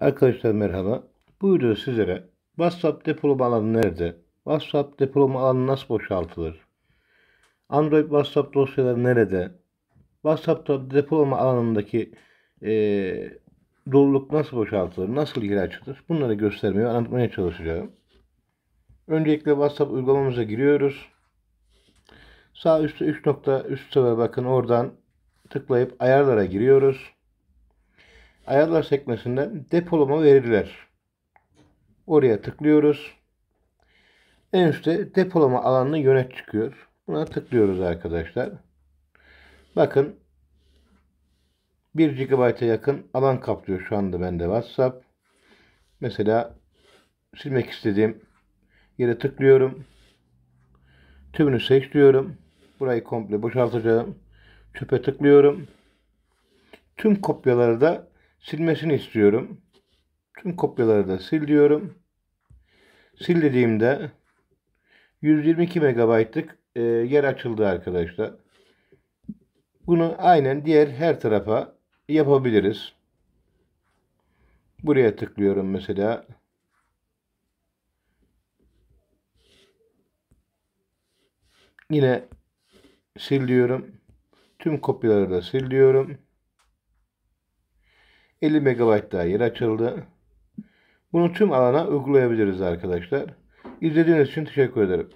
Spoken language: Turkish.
Arkadaşlar merhaba. Bu videoda sizlere WhatsApp depolama alanı nerede? WhatsApp depolama alanı nasıl boşaltılır? Android WhatsApp dosyaları nerede? WhatsApp'ta depolama alanındaki e, doluluk nasıl boşaltılır? Nasıl geri açılır? Bunları göstermeye, anlatmaya çalışacağım. Öncelikle WhatsApp uygulamamıza giriyoruz. Sağ üstte 3 nokta üst sefer bakın oradan tıklayıp ayarlara giriyoruz ayarlar sekmesinden depolama veriler. Oraya tıklıyoruz. En üstte depolama alanını yönet çıkıyor. Buna tıklıyoruz arkadaşlar. Bakın 1 GB'a yakın alan kaplıyor şu anda bende WhatsApp. Mesela silmek istediğim yere tıklıyorum. Tümünü seç diyorum. Burayı komple boşaltacağım. Çöpe tıklıyorum. Tüm kopyaları da silmesini istiyorum. Tüm kopyaları da sil diyorum. Sil dediğimde 122 megabaytlık e, yer açıldı arkadaşlar. Bunu aynen diğer her tarafa yapabiliriz. Buraya tıklıyorum mesela. Yine sil diyorum. Tüm kopyaları da sil diyorum. 50 MB daha yer açıldı. Bunu tüm alana uygulayabiliriz arkadaşlar. İzlediğiniz için teşekkür ederim.